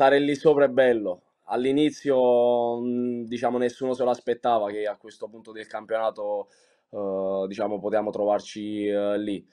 stare lì sopra è bello. All'inizio, mm, diciamo, nessuno se lo aspettava che a questo punto del campionato, eh, diciamo, potevamo trovarci eh, lì.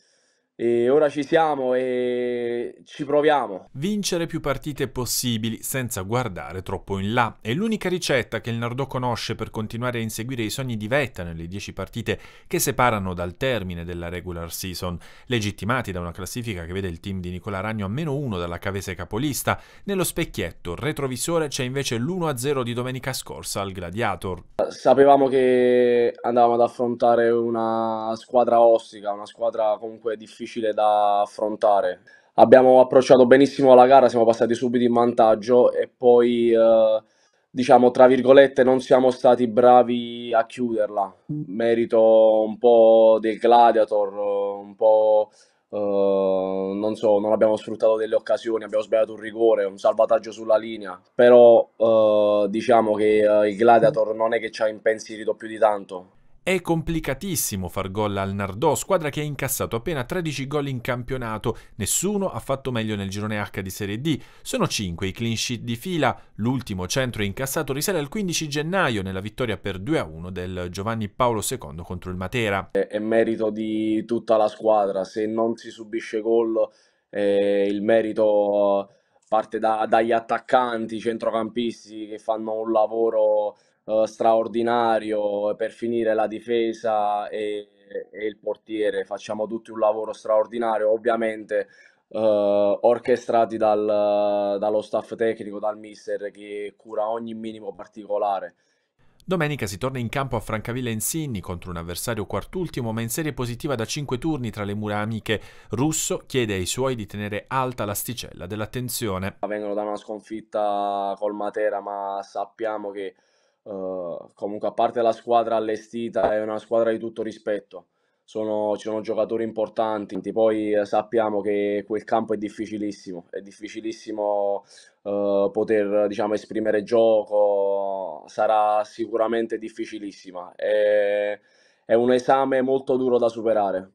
E ora ci siamo e ci proviamo. Vincere più partite possibili senza guardare troppo in là. È l'unica ricetta che il Nardò conosce per continuare a inseguire i sogni di Vetta nelle 10 partite che separano dal termine della regular season, legittimati da una classifica che vede il team di Nicola Ragno a meno 1 dalla Cavese capolista. Nello specchietto retrovisore c'è invece l'1-0 di domenica scorsa al Gladiator. Sapevamo che andavamo ad affrontare una squadra ostica, una squadra comunque difficile difficile da affrontare. Abbiamo approcciato benissimo la gara, siamo passati subito in vantaggio e poi, eh, diciamo, tra virgolette, non siamo stati bravi a chiuderla. Merito un po' del Gladiator, un po'... Uh, non so, non abbiamo sfruttato delle occasioni, abbiamo sbagliato un rigore, un salvataggio sulla linea, però uh, diciamo che uh, il Gladiator non è che ci ha impensierito più di tanto, è complicatissimo far gol al Nardò, squadra che ha incassato appena 13 gol in campionato, nessuno ha fatto meglio nel girone H di Serie D, sono 5 i clean sheet di fila, l'ultimo centro incassato risale al 15 gennaio nella vittoria per 2-1 del Giovanni Paolo II contro il Matera. È merito di tutta la squadra, se non si subisce gol eh, il merito parte da, dagli attaccanti, centrocampisti che fanno un lavoro eh, straordinario per finire la difesa e, e, il portiere. Facciamo tutti un lavoro straordinario, ovviamente eh, orchestrati dal, dallo staff tecnico, dal mister che cura ogni minimo particolare. Domenica si torna in campo a Francavilla Insinni contro un avversario quartultimo ma in serie positiva da 5 turni tra le mura amiche. Russo chiede ai suoi di tenere alta l'asticella dell'attenzione. Vengono da una sconfitta col Matera ma sappiamo che Uh, comunque a parte la squadra allestita è una squadra di tutto rispetto sono, ci sono giocatori importanti poi eh, sappiamo che quel campo è difficilissimo è difficilissimo uh, poter diciamo, esprimere gioco sarà sicuramente difficilissima. È, è un esame molto duro da superare.